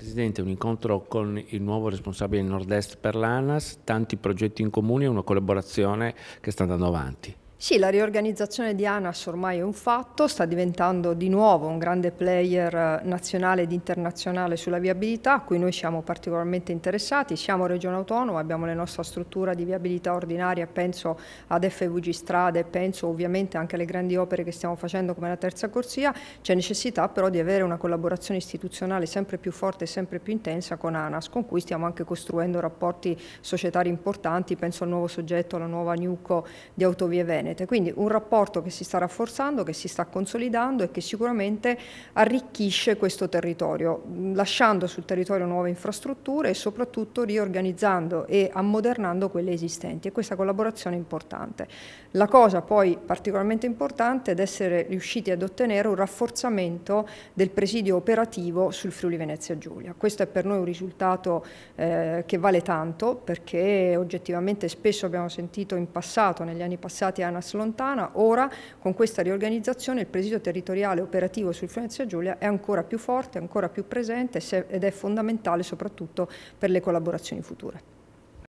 Presidente, un incontro con il nuovo responsabile del nord-est per l'ANAS, tanti progetti in comune e una collaborazione che sta andando avanti. Sì, la riorganizzazione di ANAS ormai è un fatto, sta diventando di nuovo un grande player eh, nazionale ed internazionale sulla viabilità, a cui noi siamo particolarmente interessati, siamo regione autonoma, abbiamo la nostra struttura di viabilità ordinaria, penso ad FVG strade, penso ovviamente anche alle grandi opere che stiamo facendo come la terza corsia, c'è necessità però di avere una collaborazione istituzionale sempre più forte e sempre più intensa con ANAS, con cui stiamo anche costruendo rapporti societari importanti, penso al nuovo soggetto, alla nuova Nuco di Autovie Veneto venete. Quindi un rapporto che si sta rafforzando, che si sta consolidando e che sicuramente arricchisce questo territorio, lasciando sul territorio nuove infrastrutture e soprattutto riorganizzando e ammodernando quelle esistenti. E questa collaborazione è importante. La cosa poi particolarmente importante è essere riusciti ad ottenere un rafforzamento del presidio operativo sul Friuli Venezia Giulia. Questo è per noi un risultato eh, che vale tanto perché oggettivamente spesso abbiamo sentito in passato, negli anni passati, Anna Mass Lontana, ora con questa riorganizzazione il presidio territoriale operativo sul Friulezia Giulia è ancora più forte, ancora più presente ed è fondamentale soprattutto per le collaborazioni future.